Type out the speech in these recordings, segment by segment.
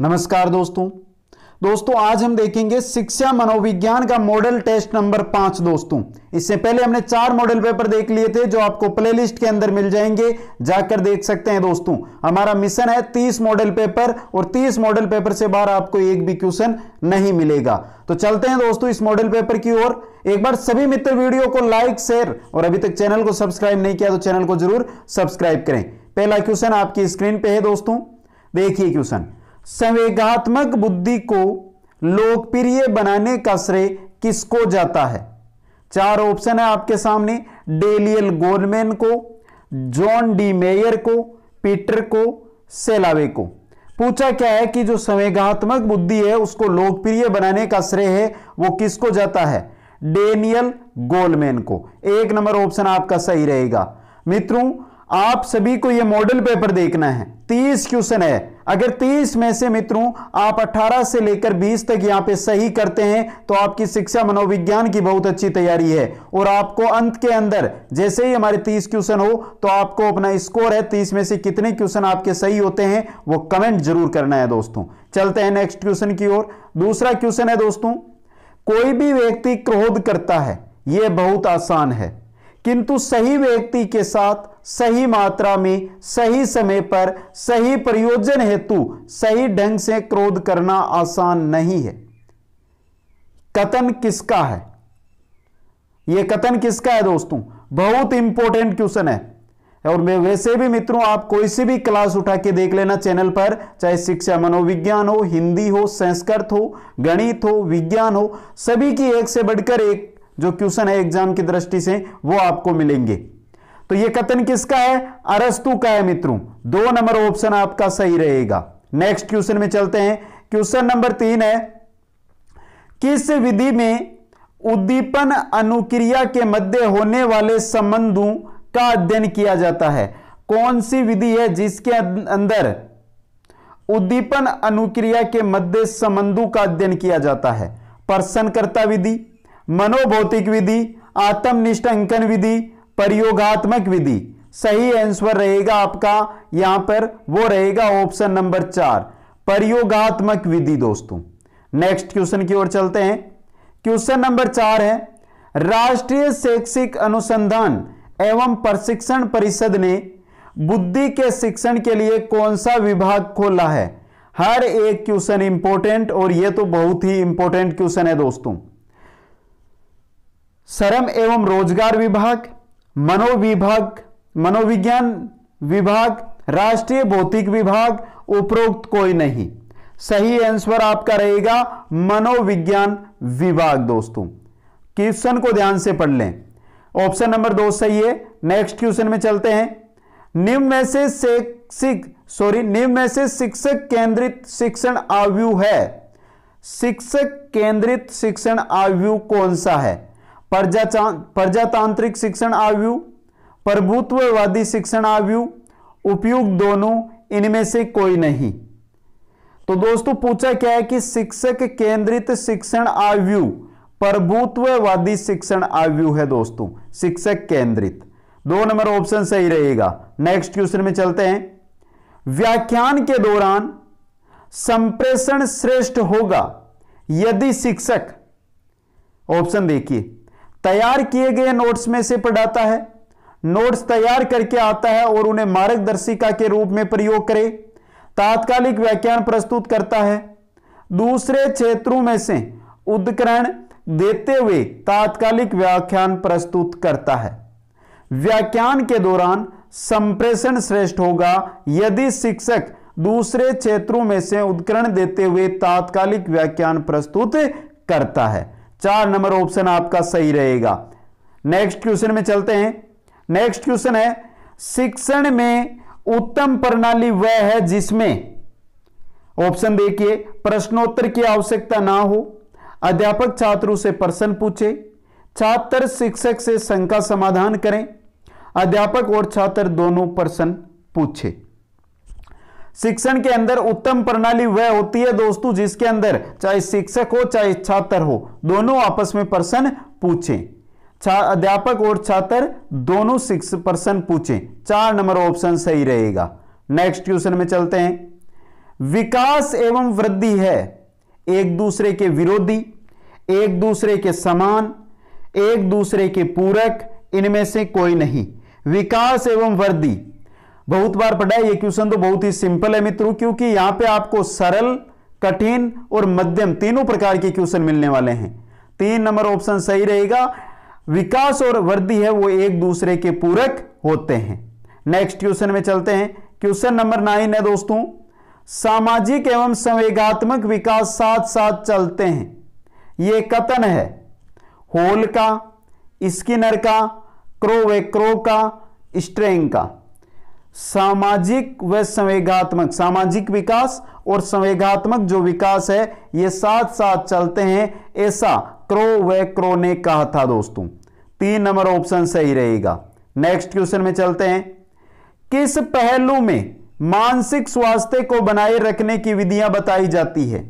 नमस्कार दोस्तों दोस्तों आज हम देखेंगे शिक्षा मनोविज्ञान का मॉडल टेस्ट नंबर पांच दोस्तों इससे पहले हमने चार मॉडल पेपर देख लिए थे जो आपको प्लेलिस्ट के अंदर मिल जाएंगे जाकर देख सकते हैं दोस्तों हमारा मिशन है तीस मॉडल पेपर और तीस मॉडल पेपर से बाहर आपको एक भी क्वेश्चन नहीं मिलेगा तो चलते हैं दोस्तों इस मॉडल पेपर की ओर एक बार सभी मित्र वीडियो को लाइक शेयर और अभी तक चैनल को सब्सक्राइब नहीं किया तो चैनल को जरूर सब्सक्राइब करें पहला क्वेश्चन आपकी स्क्रीन पे है दोस्तों देखिए क्वेश्चन संवेगात्मक बुद्धि को लोकप्रिय बनाने का श्रेय किसको जाता है चार ऑप्शन है आपके सामने डेलियल गोलमैन को जॉन डी मेयर को पीटर को सेलावे को पूछा क्या है कि जो संवेगात्मक बुद्धि है उसको लोकप्रिय बनाने का श्रेय है वो किसको जाता है डेनियल गोलमैन को एक नंबर ऑप्शन आपका सही रहेगा मित्रों आप सभी को यह मॉडल पेपर देखना है तीस क्वेश्चन है अगर 30 में से मित्रों आप 18 से लेकर 20 तक यहां पे सही करते हैं तो आपकी शिक्षा मनोविज्ञान की बहुत अच्छी तैयारी है और आपको अंत के अंदर जैसे ही हमारे 30 क्वेश्चन हो तो आपको अपना स्कोर है 30 में से कितने क्वेश्चन आपके सही होते हैं वो कमेंट जरूर करना है दोस्तों चलते हैं नेक्स्ट क्वेश्चन की ओर दूसरा क्वेश्चन है दोस्तों कोई भी व्यक्ति क्रोध करता है यह बहुत आसान है किंतु सही व्यक्ति के साथ सही मात्रा में सही समय पर सही प्रयोजन हेतु सही ढंग से क्रोध करना आसान नहीं है कथन किसका है यह कथन किसका है दोस्तों बहुत इंपॉर्टेंट क्वेश्चन है और मैं वैसे भी मित्रों आप कोई सी भी क्लास उठा के देख लेना चैनल पर चाहे शिक्षा मनोविज्ञान हो हिंदी हो संस्कृत हो गणित हो विज्ञान हो सभी की एक से बढ़कर एक जो क्वेश्चन है एग्जाम की दृष्टि से वो आपको मिलेंगे तो ये कथन किसका है अरस्तु का है मित्रों दो नंबर ऑप्शन आपका सही रहेगा नेक्स्ट क्वेश्चन में चलते हैं क्वेश्चन नंबर तीन है किस विधि में उद्दीपन अनुक्रिया के मध्य होने वाले संबंधों का अध्ययन किया जाता है कौन सी विधि है जिसके अं-, अंदर उद्दीपन अनुक्रिया के मध्य संबंधों का अध्ययन किया जाता है प्रसन्नकर्ता विधि मनोभौतिक विधि आत्मनिष्ठ अंकन विधि प्रयोगात्मक विधि सही आंसर रहेगा आपका यहां पर वो रहेगा ऑप्शन नंबर चार प्रयोगात्मक विधि दोस्तों नेक्स्ट क्वेश्चन की ओर चलते हैं क्वेश्चन नंबर चार है राष्ट्रीय शैक्षिक अनुसंधान एवं प्रशिक्षण परिषद ने बुद्धि के शिक्षण के लिए कौन सा विभाग खोला है हर एक क्वेश्चन इंपॉर्टेंट और यह तो बहुत ही इंपॉर्टेंट क्वेश्चन है दोस्तों श्रम एवं रोजगार विभाग मनोविभाग मनोविज्ञान विभाग राष्ट्रीय भौतिक विभाग उपरोक्त कोई नहीं सही आंसर आपका रहेगा मनोविज्ञान विभाग दोस्तों क्वेश्चन को ध्यान से पढ़ लें ऑप्शन नंबर दो सही है नेक्स्ट क्वेश्चन में चलते हैं निम्न में से शिक्षक सॉरी निम्न में से शिक्षक केंद्रित शिक्षण आयु है शिक्षक केंद्रित शिक्षण आयु कौन सा है प्रजातांत्रिक પ્રજાતાંત્રિક शिक्षण આવ્યું प्रभुत्ववादी शिक्षण આવ્યું उपयुक्त दोनों इनमें से कोई नहीं तो दोस्तों पूछा क्या है कि शिक्षक केंद्रित शिक्षण आयु प्रभुत्ववादी शिक्षण आयु है दोस्तों शिक्षक केंद्रित दो नंबर ऑप्शन सही रहेगा नेक्स्ट क्वेश्चन में चलते हैं व्याख्यान के दौरान संप्रेषण श्रेष्ठ होगा यदि शिक्षक ऑप्शन देखिए तैयार किए गए नोट्स में से पढ़ाता है नोट्स तैयार करके आता है और उन्हें मार्गदर्शिका के रूप में प्रयोग करे तात्कालिक व्याख्यान प्रस्तुत करता है दूसरे क्षेत्रों में से उदकरण देते हुए तात्कालिक व्याख्यान प्रस्तुत करता है व्याख्यान के दौरान संप्रेषण श्रेष्ठ होगा यदि शिक्षक दूसरे क्षेत्रों में से उदकरण देते हुए तात्कालिक व्याख्यान प्रस्तुत करता है चार नंबर ऑप्शन आपका सही रहेगा नेक्स्ट क्वेश्चन में चलते हैं नेक्स्ट क्वेश्चन है शिक्षण में उत्तम प्रणाली वह है जिसमें ऑप्शन देखिए प्रश्नोत्तर की आवश्यकता ना हो अध्यापक छात्रों से प्रश्न पूछे छात्र शिक्षक से शंका समाधान करें अध्यापक और छात्र दोनों प्रश्न पूछे शिक्षण के अंदर उत्तम प्रणाली वह होती है दोस्तों जिसके अंदर चाहे शिक्षक हो चाहे छात्र हो दोनों आपस में प्रश्न पूछें अध्यापक और छात्र दोनों सिक्स प्रश्न पूछें चार नंबर ऑप्शन सही रहेगा नेक्स्ट क्वेश्चन में चलते हैं विकास एवं वृद्धि है एक दूसरे के विरोधी एक दूसरे के समान एक दूसरे के पूरक इनमें से कोई नहीं विकास एवं वृद्धि बहुत बार पढ़ा है ये क्वेश्चन तो बहुत ही सिंपल है मित्रों क्योंकि यहां पे आपको सरल कठिन और मध्यम तीनों प्रकार के क्वेश्चन मिलने वाले हैं तीन नंबर ऑप्शन सही रहेगा विकास और वृद्धि है वो एक दूसरे के पूरक होते हैं नेक्स्ट क्वेश्चन में चलते हैं क्वेश्चन नंबर नाइन है दोस्तों सामाजिक एवं संवेगात्मक विकास साथ साथ चलते हैं ये कथन है होल का स्किनर का क्रोवेक्रो का स्ट्रेंग का सामाजिक व संवेगात्मक सामाजिक विकास और संवेगात्मक जो विकास है ये साथ साथ चलते हैं ऐसा क्रो व क्रो ने कहा था दोस्तों तीन नंबर ऑप्शन सही रहेगा नेक्स्ट क्वेश्चन में चलते हैं किस पहलू में मानसिक स्वास्थ्य को बनाए रखने की विधियां बताई जाती है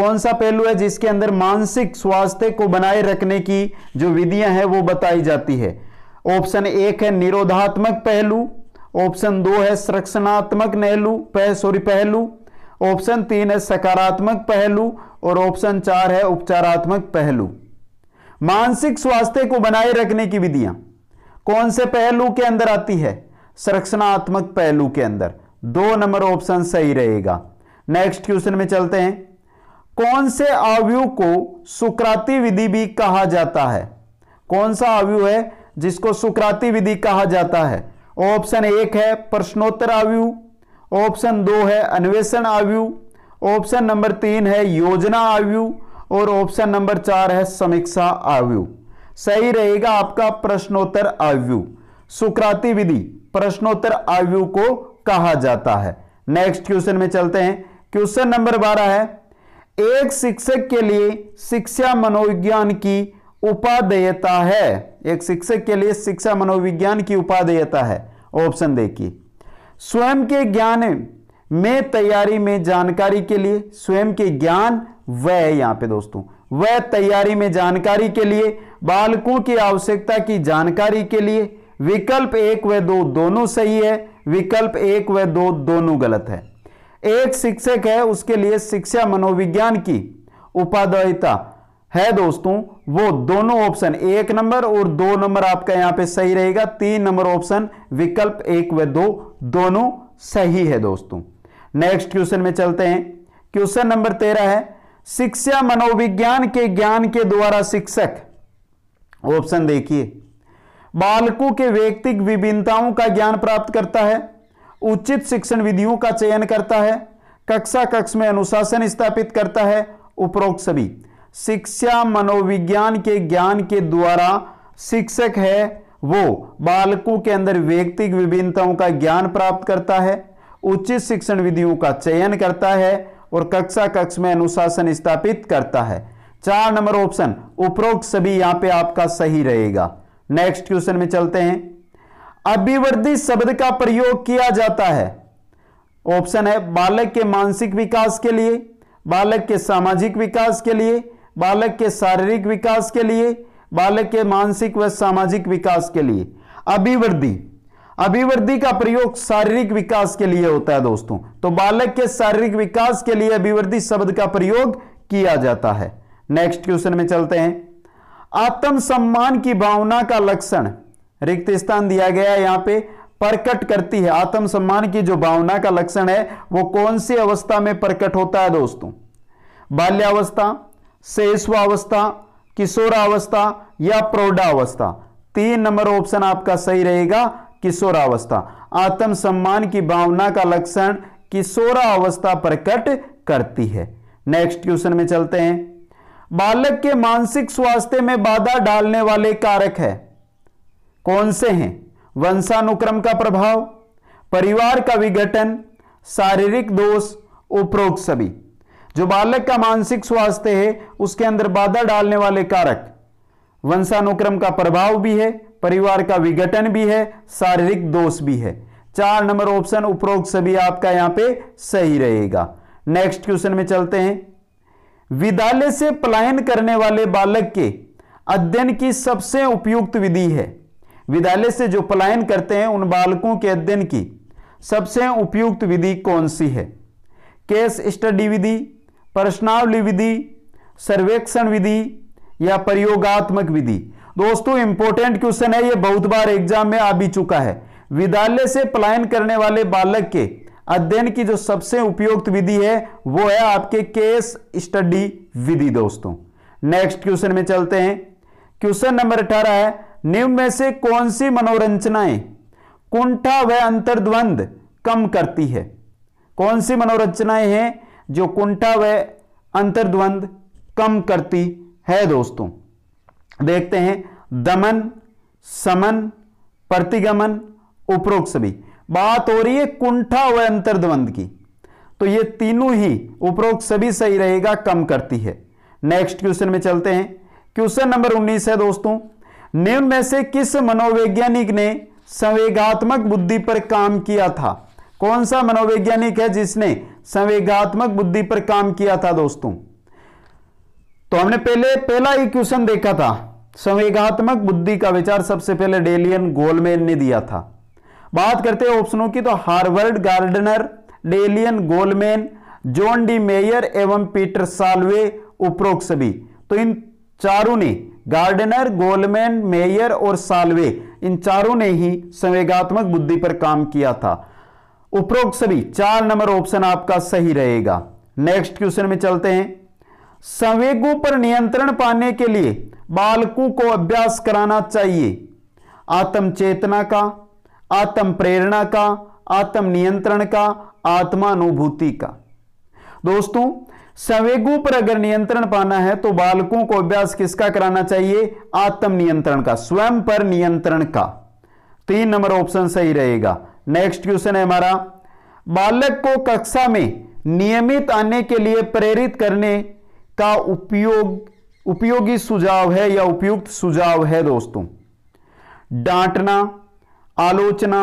कौन सा पहलू है जिसके अंदर मानसिक स्वास्थ्य को बनाए रखने की जो विधियां हैं वो बताई जाती है ऑप्शन एक है निरोधात्मक पहलू ऑप्शन दो है संरक्षणात्मक नहलू पह, सॉरी पहलू ऑप्शन तीन है सकारात्मक पहलू और ऑप्शन चार है उपचारात्मक पहलू मानसिक स्वास्थ्य को बनाए रखने की विधियां कौन से पहलू के अंदर आती है संरक्षणात्मक पहलू के अंदर दो नंबर ऑप्शन सही रहेगा नेक्स्ट क्वेश्चन में चलते हैं कौन से आवयु को सुक्राती विधि भी कहा जाता है कौन सा आवयु है जिसको सुक्राती विधि कहा जाता है ऑप्शन एक है प्रश्नोत्तर आव्यू ऑप्शन दो है अन्वेषण आव्यू ऑप्शन नंबर तीन है योजना आव्यू और ऑप्शन नंबर चार है समीक्षा आव्यू सही रहेगा आपका प्रश्नोत्तर आव्यू सुक्राती विधि प्रश्नोत्तर आयु को कहा जाता है नेक्स्ट क्वेश्चन में चलते हैं क्वेश्चन नंबर बारह है एक शिक्षक के लिए शिक्षा मनोविज्ञान की उपादेयता है एक शिक्षक के लिए शिक्षा मनोविज्ञान की उपादेयता है ऑप्शन देखिए स्वयं के ज्ञान में तैयारी में जानकारी के लिए स्वयं के ज्ञान वह यहां पे दोस्तों वह तैयारी में जानकारी के लिए बालकों की आवश्यकता की जानकारी के लिए विकल्प एक व दो दोनों सही है विकल्प एक व दो दोनों गलत है एक शिक्षक है उसके लिए शिक्षा मनोविज्ञान की उपादेयता है दोस्तों वो दोनों ऑप्शन एक नंबर और दो नंबर आपका यहां पे सही रहेगा तीन नंबर ऑप्शन विकल्प एक व दो दोनों सही है दोस्तों नेक्स्ट क्वेश्चन में चलते हैं क्वेश्चन नंबर तेरह है शिक्षा मनोविज्ञान के ज्ञान के द्वारा शिक्षक ऑप्शन देखिए बालकों के व्यक्तिक विभिन्नताओं का ज्ञान प्राप्त करता है उचित शिक्षण विधियों का चयन करता है कक्षा कक्ष में अनुशासन स्थापित करता है उपरोक्त सभी शिक्षा मनोविज्ञान के ज्ञान के द्वारा शिक्षक है वो बालकों के अंदर व्यक्तिक विभिन्नताओं का ज्ञान प्राप्त करता है उचित शिक्षण विधियों का चयन करता है और कक्षा कक्ष में अनुशासन स्थापित करता है चार नंबर ऑप्शन उपरोक्त सभी यहां पे आपका सही रहेगा नेक्स्ट क्वेश्चन में चलते हैं अभिवृद्धि शब्द का प्रयोग किया जाता है ऑप्शन है बालक के मानसिक विकास के लिए बालक के सामाजिक विकास के लिए बालक के शारीरिक विकास के लिए बालक के मानसिक व सामाजिक विकास के लिए अभिवृद्धि अभिवृद्धि का प्रयोग शारीरिक विकास के लिए होता है दोस्तों तो बालक के शारीरिक विकास के लिए अभिवृद्धि शब्द का प्रयोग किया जाता है नेक्स्ट क्वेश्चन में चलते हैं आत्म सम्मान की भावना का लक्षण रिक्त स्थान दिया गया है यहां पे प्रकट करती है आत्म सम्मान की जो भावना का लक्षण है वो कौन सी अवस्था में प्रकट होता है दोस्तों बाल्यावस्था शेषवावस्था किशोरावस्था या प्रौढ़ावस्था तीन नंबर ऑप्शन आपका सही रहेगा किशोरावस्था आत्म सम्मान की भावना का लक्षण किशोरावस्था प्रकट करती है नेक्स्ट क्वेश्चन में चलते हैं बालक के मानसिक स्वास्थ्य में बाधा डालने वाले कारक है कौन से हैं वंशानुक्रम का प्रभाव परिवार का विघटन शारीरिक दोष उपरोक्त सभी जो बालक का मानसिक स्वास्थ्य है उसके अंदर बाधा डालने वाले कारक वंशानुक्रम का प्रभाव भी है परिवार का विघटन भी है शारीरिक दोष भी है चार नंबर ऑप्शन उपरोक्त सभी आपका यहां पे सही रहेगा नेक्स्ट क्वेश्चन में चलते हैं विद्यालय से पलायन करने वाले बालक के अध्ययन की सबसे उपयुक्त विधि है विद्यालय से जो पलायन करते हैं उन बालकों के अध्ययन की सबसे उपयुक्त विधि कौन सी है केस स्टडी विधि प्रश्नावली विधि सर्वेक्षण विधि या प्रयोगात्मक विधि दोस्तों इंपॉर्टेंट क्वेश्चन है ये बहुत बार एग्जाम में आ भी चुका है विद्यालय से पलायन करने वाले बालक के अध्ययन की जो सबसे उपयुक्त विधि है वो है आपके केस स्टडी विधि दोस्तों नेक्स्ट क्वेश्चन में चलते हैं क्वेश्चन नंबर अठारह है निम्न में से कौन सी मनोरंजनाएं कुंठा व अंतर्द्वंद कम करती है कौन सी मनोरंजनाएं हैं जो कुंठा व अंतर्द्वंद कम करती है दोस्तों देखते हैं दमन समन प्रतिगमन उपरोक्त सभी बात हो रही है कुंठा व अंतर्द्वंद की तो ये तीनों ही उपरोक्त सभी सही रहेगा कम करती है नेक्स्ट क्वेश्चन में चलते हैं क्वेश्चन नंबर 19 है दोस्तों निम्न में से किस मनोवैज्ञानिक ने संवेगात्मक बुद्धि पर काम किया था कौन सा मनोवैज्ञानिक है जिसने संवेगात्मक बुद्धि पर काम किया था दोस्तों तो हमने पहले पहला क्वेश्चन देखा था संवेगात्मक बुद्धि का विचार सबसे पहले डेलियन गोलमेन ने दिया था बात करते हैं ऑप्शनों की तो हार्वर्ड गार्डनर डेलियन गोलमेन जॉन डी मेयर एवं पीटर साल्वे उपरोक्त सभी तो इन चारों ने गार्डनर गोलमेन मेयर और साल्वे इन चारों ने ही संवेगात्मक बुद्धि पर काम किया था उपरोक्त सभी चार नंबर ऑप्शन आपका सही रहेगा नेक्स्ट क्वेश्चन में चलते हैं संवेगों पर नियंत्रण पाने के लिए बालकों को अभ्यास कराना चाहिए आत्म चेतना का आत्म प्रेरणा का आत्म नियंत्रण का आत्मानुभूति का दोस्तों संवेगों पर अगर नियंत्रण पाना है तो बालकों को अभ्यास किसका कराना चाहिए आत्म नियंत्रण का स्वयं पर नियंत्रण का तीन नंबर ऑप्शन सही रहेगा नेक्स्ट क्वेश्चन है हमारा बालक को कक्षा में नियमित आने के लिए प्रेरित करने का उपयोग उपयोगी सुझाव है या उपयुक्त सुझाव है दोस्तों डांटना आलोचना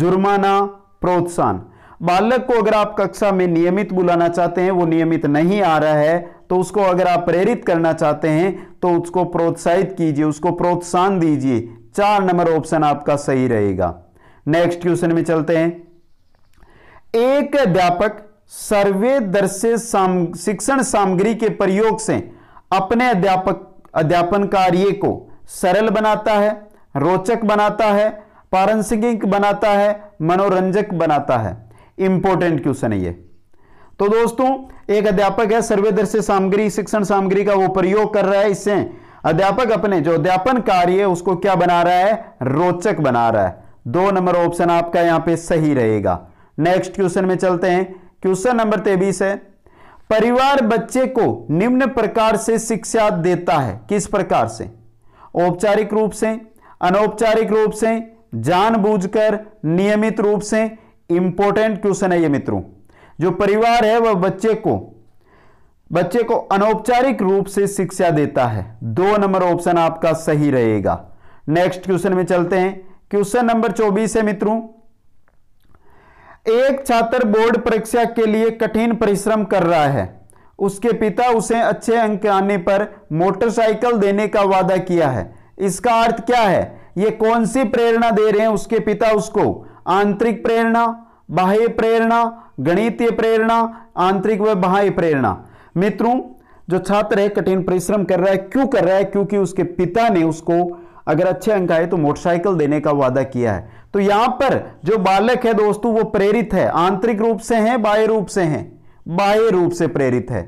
जुर्माना प्रोत्साहन बालक को अगर आप कक्षा में नियमित बुलाना चाहते हैं वो नियमित नहीं आ रहा है तो उसको अगर आप प्रेरित करना चाहते हैं तो उसको प्रोत्साहित कीजिए उसको प्रोत्साहन दीजिए चार नंबर ऑप्शन आपका सही रहेगा नेक्स्ट क्वेश्चन में चलते हैं एक अध्यापक सर्वे दर्शे साम, शिक्षण सामग्री के प्रयोग से अपने अध्यापक अध्यापन कार्य को सरल बनाता है रोचक बनाता है पारंसिक बनाता है मनोरंजक बनाता है इंपॉर्टेंट क्वेश्चन है ये तो दोस्तों एक अध्यापक है सर्वेदर्शी सामग्री शिक्षण सामग्री का वो प्रयोग कर रहा है इससे अध्यापक अपने जो अध्यापन कार्य है उसको क्या बना रहा है रोचक बना रहा है दो नंबर ऑप्शन आपका यहां पे सही रहेगा नेक्स्ट क्वेश्चन में चलते हैं क्वेश्चन नंबर तेबीस है परिवार बच्चे को निम्न प्रकार से शिक्षा देता है किस प्रकार से औपचारिक रूप से अनौपचारिक रूप से जानबूझकर नियमित रूप से इंपॉर्टेंट क्वेश्चन है ये मित्रों जो परिवार है वह बच्चे को बच्चे को अनौपचारिक रूप से शिक्षा देता है दो नंबर ऑप्शन आपका सही रहेगा नेक्स्ट क्वेश्चन में चलते हैं क्वेश्चन नंबर चौबीस है मित्रों एक छात्र बोर्ड परीक्षा के लिए कठिन परिश्रम कर रहा है उसके पिता उसे अच्छे अंक आने पर मोटरसाइकिल देने का वादा किया है इसका अर्थ क्या है ये कौन सी प्रेरणा दे रहे हैं उसके पिता उसको आंतरिक प्रेरणा बाह्य प्रेरणा गणितीय प्रेरणा आंतरिक व बाह्य प्रेरणा मित्रों जो छात्र है कठिन परिश्रम कर रहा है क्यों कर रहा है क्योंकि उसके पिता ने उसको अगर अच्छे अंक आए तो मोटरसाइकिल देने का वादा किया है तो यहां पर जो बालक है दोस्तों वो प्रेरित है आंतरिक रूप से है बाह्य रूप से है बाह्य रूप से प्रेरित है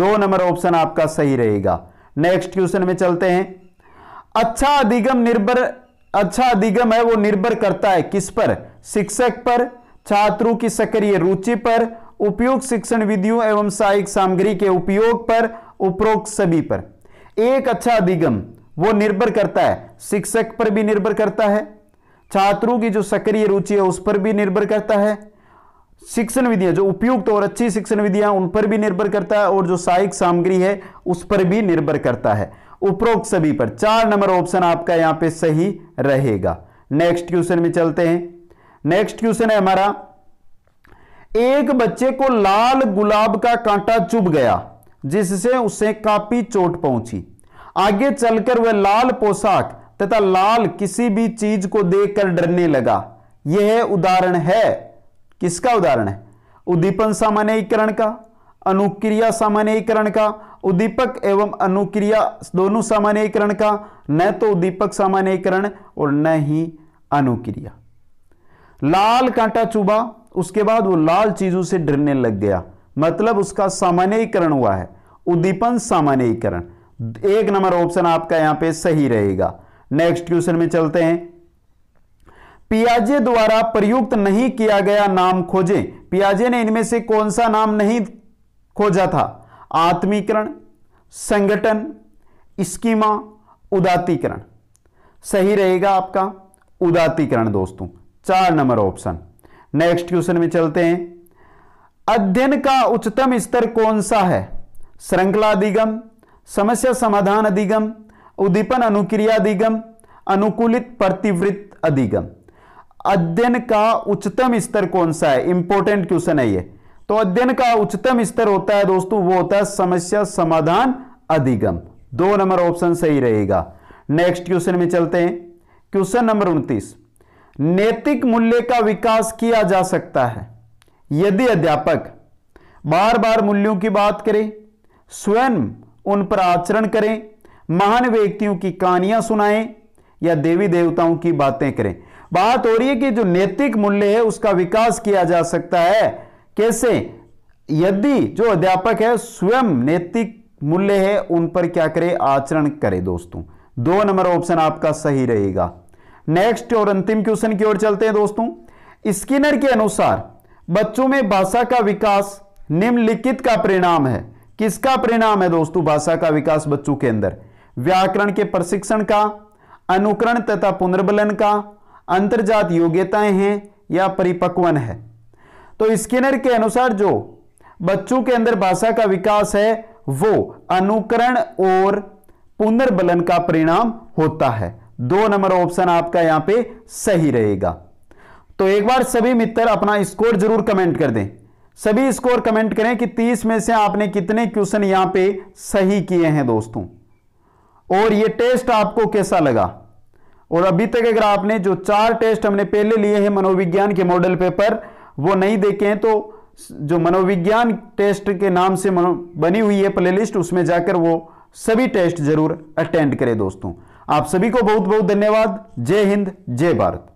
दो नंबर ऑप्शन आपका सही रहेगा नेक्स्ट क्वेश्चन में चलते हैं अच्छा अधिगम निर्भर अच्छा अधिगम है वो निर्भर करता है किस पर शिक्षक पर छात्रों की सक्रिय रुचि पर उपयुक्त शिक्षण विधियों एवं सहायक सामग्री के उपयोग पर उपरोक्त सभी पर एक अच्छा अधिगम वो निर्भर करता है शिक्षक पर भी निर्भर करता है छात्रों की जो सक्रिय रुचि है उस पर भी निर्भर करता है शिक्षण विधियां जो उपयुक्त और अच्छी शिक्षण विधियां उन पर भी निर्भर करता है और जो सहायक सामग्री है उस पर भी निर्भर करता है उपरोक्त सभी पर चार नंबर ऑप्शन आपका यहां पे सही रहेगा नेक्स्ट क्वेश्चन में चलते हैं नेक्स्ट क्वेश्चन है हमारा एक बच्चे को लाल गुलाब का कांटा चुभ गया जिससे उसे काफी चोट पहुंची आगे चलकर वह लाल पोशाक तथा लाल किसी भी चीज को देखकर डरने लगा यह उदाहरण है किसका उदाहरण है उद्दीपन सामान्यकरण का अनुक्रिया सामान्यकरण का उद्दीपक एवं अनुक्रिया दोनों सामान्यकरण का न तो उद्दीपक सामान्यकरण और न ही अनुक्रिया लाल कांटा चुबा उसके बाद वो लाल चीजों से डरने लग गया मतलब उसका सामान्यकरण हुआ है उद्दीपन सामान्यकरण एक नंबर ऑप्शन आपका यहां पे सही रहेगा नेक्स्ट क्वेश्चन में चलते हैं पियाजे द्वारा प्रयुक्त नहीं किया गया नाम खोजें पियाजे ने इनमें से कौन सा नाम नहीं खोजा था आत्मीकरण संगठन स्कीमा उदातीकरण सही रहेगा आपका उदातीकरण दोस्तों चार नंबर ऑप्शन नेक्स्ट क्वेश्चन में चलते हैं अध्ययन का उच्चतम स्तर कौन सा है श्रृंखला अधिगम समस्या समाधान अधिगम उद्दीपन अनुक्रिया अधिगम अनुकूलित प्रतिवृत्त अधिगम अध्ययन का उच्चतम स्तर कौन सा है इंपॉर्टेंट क्वेश्चन है ये तो अध्ययन का उच्चतम स्तर होता है दोस्तों वो होता है समस्या समाधान अधिगम दो नंबर ऑप्शन सही रहेगा नेक्स्ट क्वेश्चन में चलते हैं क्वेश्चन नंबर उनतीस नैतिक मूल्य का विकास किया जा सकता है यदि अध्यापक बार बार मूल्यों की बात करें स्वयं उन पर आचरण करें महान व्यक्तियों की कहानियां सुनाएं या देवी देवताओं की बातें करें बात हो रही है कि जो नैतिक मूल्य है उसका विकास किया जा सकता है कैसे यदि जो अध्यापक है स्वयं नैतिक मूल्य है उन पर क्या करे आचरण करे दोस्तों दो नंबर ऑप्शन आपका सही रहेगा नेक्स्ट और अंतिम क्वेश्चन की ओर चलते हैं दोस्तों स्किनर के अनुसार बच्चों में भाषा का विकास निम्नलिखित का परिणाम है किसका परिणाम है दोस्तों भाषा का विकास बच्चों के अंदर व्याकरण के प्रशिक्षण का अनुकरण तथा पुनर्बलन का अंतर्जात योग्यताएं हैं या परिपक्वन है तो स्किनर के अनुसार जो बच्चों के अंदर भाषा का विकास है वो अनुकरण और पुनर्बलन का परिणाम होता है दो नंबर ऑप्शन आपका यहां पे सही रहेगा तो एक बार सभी मित्र अपना स्कोर जरूर कमेंट कर दें सभी स्कोर कमेंट करें कि 30 में से आपने कितने क्वेश्चन यहां पे सही किए हैं दोस्तों और ये टेस्ट आपको कैसा लगा और अभी तक अगर आपने जो चार टेस्ट हमने पहले लिए हैं मनोविज्ञान के मॉडल पेपर वो नहीं देखे हैं तो जो मनोविज्ञान टेस्ट के नाम से बनी हुई है प्लेलिस्ट उसमें जाकर वो सभी टेस्ट जरूर अटेंड करें दोस्तों आप सभी को बहुत बहुत धन्यवाद जय हिंद जय भारत